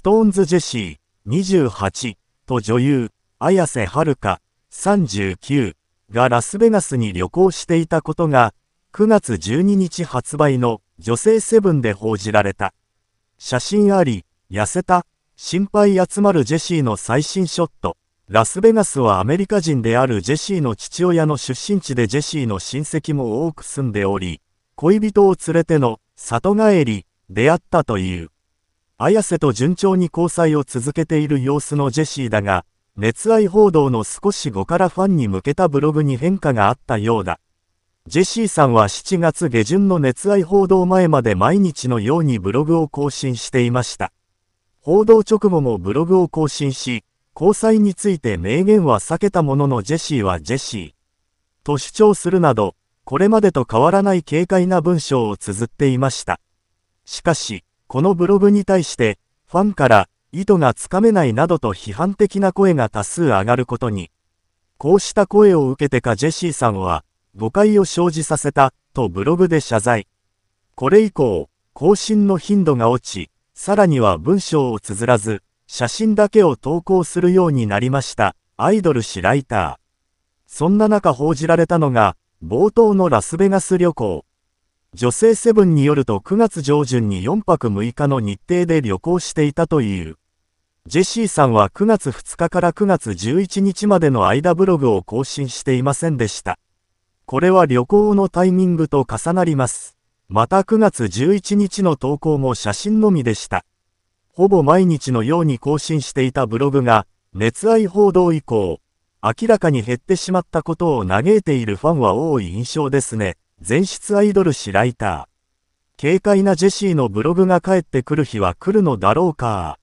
ストーンズ・ジェシー、28と女優、綾瀬はるか、39がラスベガスに旅行していたことが、9月12日発売の女性セブンで報じられた。写真あり、痩せた、心配集まるジェシーの最新ショット。ラスベガスはアメリカ人であるジェシーの父親の出身地でジェシーの親戚も多く住んでおり、恋人を連れての里帰り出会ったという。綾瀬と順調に交際を続けている様子のジェシーだが、熱愛報道の少し後からファンに向けたブログに変化があったようだ。ジェシーさんは7月下旬の熱愛報道前まで毎日のようにブログを更新していました。報道直後もブログを更新し、交際について明言は避けたもののジェシーはジェシー。と主張するなど、これまでと変わらない軽快な文章を綴っていました。しかし、このブログに対して、ファンから、意図がつかめないなどと批判的な声が多数上がることに。こうした声を受けてかジェシーさんは、誤解を生じさせた、とブログで謝罪。これ以降、更新の頻度が落ち、さらには文章を綴らず、写真だけを投稿するようになりました、アイドル誌ライター。そんな中報じられたのが、冒頭のラスベガス旅行。女性セブンによると9月上旬に4泊6日の日程で旅行していたという。ジェシーさんは9月2日から9月11日までの間ブログを更新していませんでした。これは旅行のタイミングと重なります。また9月11日の投稿も写真のみでした。ほぼ毎日のように更新していたブログが、熱愛報道以降、明らかに減ってしまったことを嘆いているファンは多い印象ですね。全室アイドル誌ライター。軽快なジェシーのブログが帰ってくる日は来るのだろうか